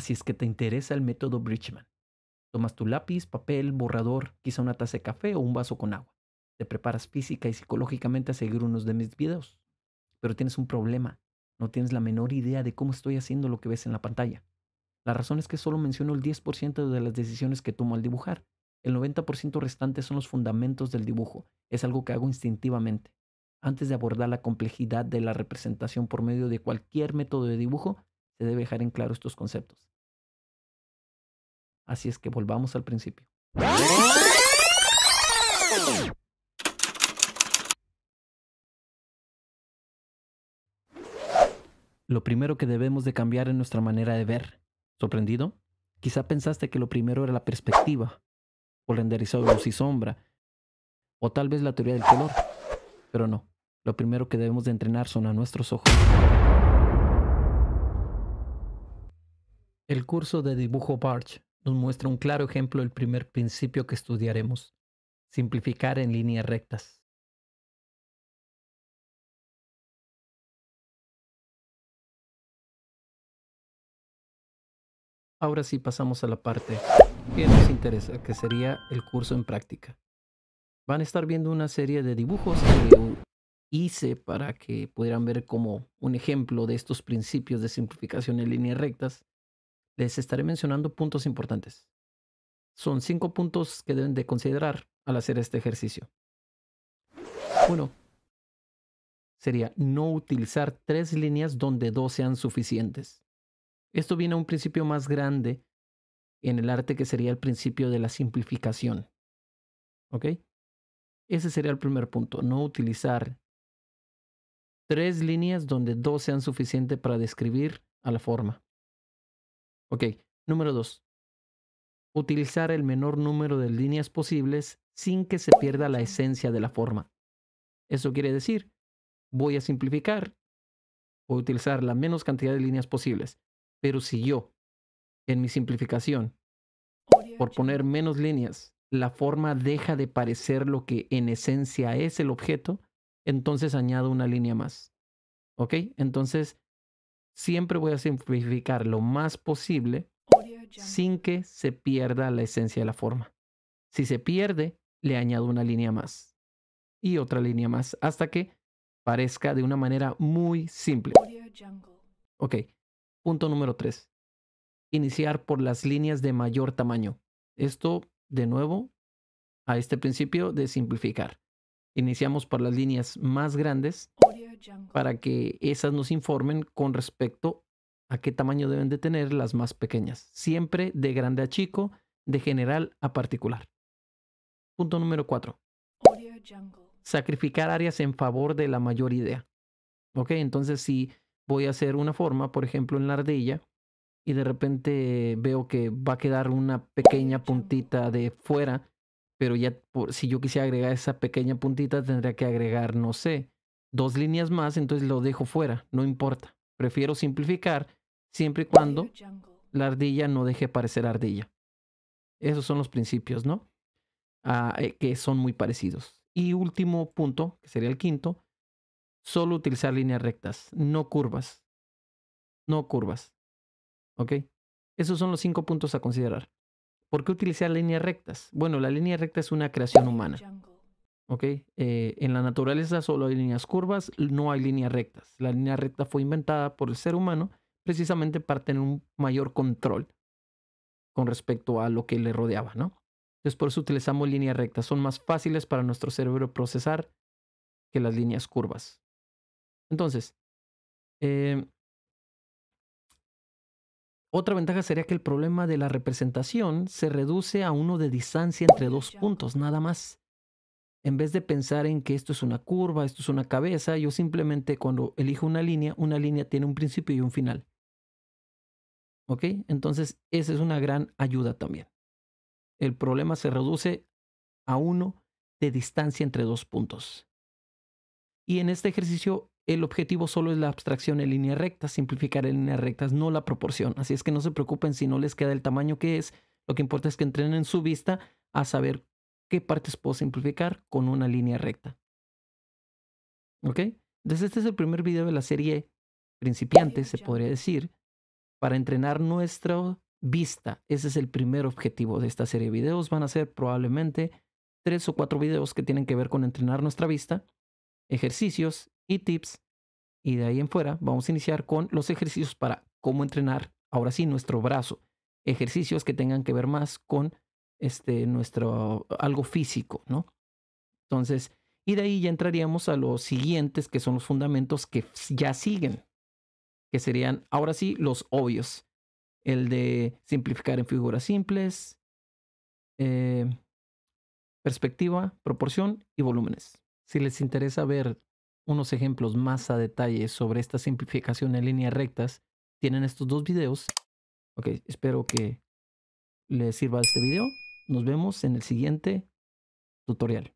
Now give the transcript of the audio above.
Así es que te interesa el método Bridgman. Tomas tu lápiz, papel, borrador, quizá una taza de café o un vaso con agua. Te preparas física y psicológicamente a seguir unos de mis videos. Pero tienes un problema. No tienes la menor idea de cómo estoy haciendo lo que ves en la pantalla. La razón es que solo menciono el 10% de las decisiones que tomo al dibujar. El 90% restante son los fundamentos del dibujo. Es algo que hago instintivamente. Antes de abordar la complejidad de la representación por medio de cualquier método de dibujo, se debe dejar en claro estos conceptos. Así es que volvamos al principio. Lo primero que debemos de cambiar es nuestra manera de ver. ¿Sorprendido? Quizá pensaste que lo primero era la perspectiva, o renderizado luz y sombra, o tal vez la teoría del color. Pero no, lo primero que debemos de entrenar son a nuestros ojos. El curso de dibujo parch nos muestra un claro ejemplo del primer principio que estudiaremos, simplificar en líneas rectas. Ahora sí pasamos a la parte que nos interesa, que sería el curso en práctica. Van a estar viendo una serie de dibujos que hice para que pudieran ver como un ejemplo de estos principios de simplificación en líneas rectas les estaré mencionando puntos importantes. Son cinco puntos que deben de considerar al hacer este ejercicio. Uno sería no utilizar tres líneas donde dos sean suficientes. Esto viene a un principio más grande en el arte que sería el principio de la simplificación. ¿Ok? Ese sería el primer punto, no utilizar tres líneas donde dos sean suficientes para describir a la forma. Ok, número 2. Utilizar el menor número de líneas posibles sin que se pierda la esencia de la forma. Eso quiere decir, voy a simplificar, voy a utilizar la menos cantidad de líneas posibles, pero si yo, en mi simplificación, por poner menos líneas, la forma deja de parecer lo que en esencia es el objeto, entonces añado una línea más. ¿Ok? Entonces, siempre voy a simplificar lo más posible sin que se pierda la esencia de la forma. Si se pierde, le añado una línea más y otra línea más hasta que parezca de una manera muy simple. Ok, punto número 3. Iniciar por las líneas de mayor tamaño. Esto, de nuevo, a este principio de simplificar. Iniciamos por las líneas más grandes para que esas nos informen con respecto a qué tamaño deben de tener las más pequeñas. Siempre de grande a chico, de general a particular. Punto número 4. Sacrificar áreas en favor de la mayor idea. Ok, entonces si voy a hacer una forma, por ejemplo, en la ardilla, y de repente veo que va a quedar una pequeña puntita de fuera, pero ya si yo quisiera agregar esa pequeña puntita, tendría que agregar, no sé, dos líneas más, entonces lo dejo fuera, no importa. Prefiero simplificar siempre y cuando la ardilla no deje parecer ardilla. Esos son los principios, ¿no? Ah, eh, que son muy parecidos. Y último punto, que sería el quinto, solo utilizar líneas rectas, no curvas. No curvas. ¿Ok? Esos son los cinco puntos a considerar. ¿Por qué utilizar líneas rectas? Bueno, la línea recta es una creación humana. Eh, en la naturaleza solo hay líneas curvas, no hay líneas rectas. La línea recta fue inventada por el ser humano precisamente para tener un mayor control con respecto a lo que le rodeaba, ¿no? Entonces por eso utilizamos líneas rectas, son más fáciles para nuestro cerebro procesar que las líneas curvas. Entonces, em, otra ventaja sería que el problema de la representación se reduce a uno de distancia entre dos puntos, nada más en vez de pensar en que esto es una curva, esto es una cabeza, yo simplemente cuando elijo una línea, una línea tiene un principio y un final. ¿Ok? Entonces, esa es una gran ayuda también. El problema se reduce a uno de distancia entre dos puntos. Y en este ejercicio, el objetivo solo es la abstracción en línea recta, simplificar en líneas rectas, no la proporción. Así es que no se preocupen si no les queda el tamaño que es. Lo que importa es que entrenen su vista a saber qué partes puedo simplificar con una línea recta. ¿Ok? Entonces este es el primer video de la serie principiante, se podría decir, para entrenar nuestra vista. Ese es el primer objetivo de esta serie de videos. Van a ser probablemente tres o cuatro videos que tienen que ver con entrenar nuestra vista, ejercicios y tips. Y de ahí en fuera vamos a iniciar con los ejercicios para cómo entrenar, ahora sí, nuestro brazo. Ejercicios que tengan que ver más con este, nuestro, algo físico, ¿no? Entonces, y de ahí ya entraríamos a los siguientes, que son los fundamentos que ya siguen, que serían, ahora sí, los obvios. El de simplificar en figuras simples, eh, perspectiva, proporción y volúmenes. Si les interesa ver unos ejemplos más a detalle sobre esta simplificación en líneas rectas, tienen estos dos videos. Ok, espero que les sirva este video. Nos vemos en el siguiente tutorial.